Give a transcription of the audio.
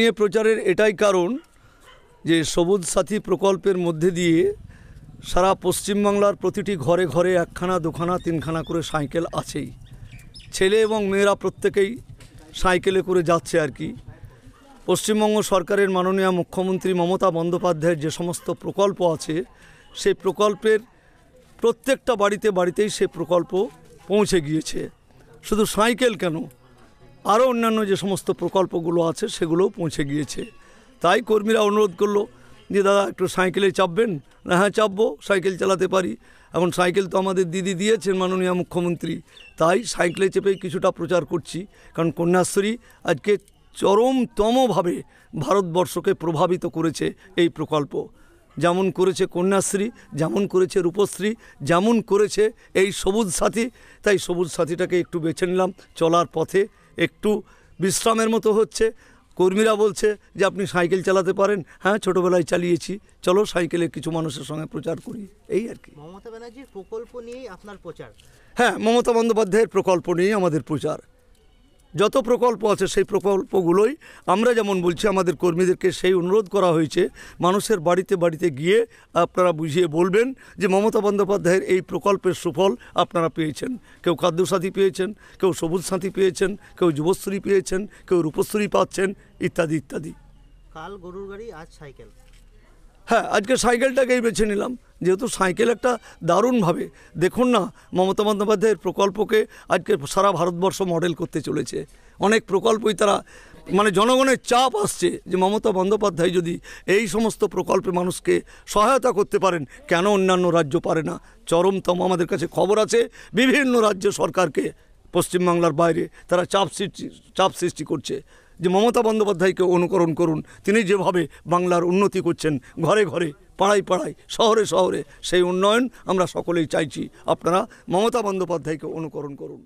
নিয়ে প্রচারের এটাই কারণ যে সবুজ সাথী প্রকল্পের মধ্যে দিয়ে সারা পশ্চিমবাংলার প্রতিটি ঘরে ঘরে একখানা দুখানা তিনখানা করে সাইকেল আছেই ছেলে এবং মেয়েরা প্রত্যেকেই সাইকেলে করে যাচ্ছে আর কি পশ্চিমবঙ্গ সরকারের মাননীয় মুখ্যমন্ত্রী মমতা বন্দ্যোপাধ্যায়ের যে সমস্ত প্রকল্প আছে সেই প্রকল্পের প্রত্যেকটা বাড়িতে বাড়িতেই সে প্রকল্প পৌঁছে গিয়েছে শুধু সাইকেল কেন আরও অন্যান্য যে সমস্ত প্রকল্পগুলো আছে সেগুলোও পৌঁছে গিয়েছে তাই কর্মীরা অনুরোধ করলো যে দাদা একটু সাইকেলে চাপবেন না হ্যাঁ চাপবো সাইকেল চালাতে পারি এখন সাইকেল তো আমাদের দিদি দিয়েছেন মাননীয় মুখ্যমন্ত্রী তাই সাইকেলে চেপে কিছুটা প্রচার করছি কারণ কন্যাশ্রী আজকে চরমতমভাবে ভারতবর্ষকে প্রভাবিত করেছে এই প্রকল্প যেমন করেছে কন্যাশ্রী যেমন করেছে রূপশ্রী যেমন করেছে এই সবুজ সাথী তাই সবুজ সাথীটাকে একটু বেছে নিলাম চলার পথে একটু বিশ্রামের মতো হচ্ছে কর্মীরা বলছে যে আপনি সাইকেল চালাতে পারেন হ্যাঁ ছোটোবেলায় চালিয়েছি চলো সাইকেলে কিছু মানুষের সঙ্গে প্রচার করি এই আর কি মমতা ব্যানার্জির প্রকল্প নিয়েই আপনার প্রচার হ্যাঁ মমতা বন্দ্যোপাধ্যায়ের প্রকল্প নিয়েই আমাদের প্রচার যত প্রকল্প আছে সেই প্রকল্পগুলোই আমরা যেমন বলছি আমাদের কর্মীদেরকে সেই অনুরোধ করা হয়েছে মানুষের বাড়িতে বাড়িতে গিয়ে আপনারা বুঝিয়ে বলবেন যে মমতা বন্দ্যোপাধ্যায়ের এই প্রকল্পের সুফল আপনারা পেয়েছেন কেউ খাদ্যসাথী পেয়েছেন কেউ সবুজ সাথী পেয়েছেন কেউ যুবশ্রী পেয়েছেন কেউ রূপশ্রী পাচ্ছেন ইত্যাদি ইত্যাদি কাল গরুর গাড়ি আজ সাইকেল হ্যাঁ আজকে সাইকেলটাকেই বেছে নিলাম যেহেতু সাইকেল একটা দারুণভাবে দেখুন না মমতা বন্দ্যোপাধ্যায়ের প্রকল্পকে আজকে সারা ভারতবর্ষ মডেল করতে চলেছে অনেক প্রকল্পই তারা মানে জনগণের চাপ আসছে যে মমতা বন্দ্যোপাধ্যায় যদি এই সমস্ত প্রকল্পে মানুষকে সহায়তা করতে পারেন কেন অন্যান্য রাজ্য পারে না চরমতম আমাদের কাছে খবর আছে বিভিন্ন রাজ্য সরকারকে পশ্চিমবাংলার বাইরে তারা চাপ সৃষ্টি চাপ সৃষ্টি করছে যে মমতা বন্দ্যোপাধ্যায়কে অনুকরণ করুন তিনি যেভাবে বাংলার উন্নতি করছেন ঘরে ঘরে পাড়ায় পাড়ায় শহরে শহরে সেই উন্নয়ন আমরা সকলেই চাইছি আপনারা মমতা বন্দ্যোপাধ্যায়কে অনুকরণ করুন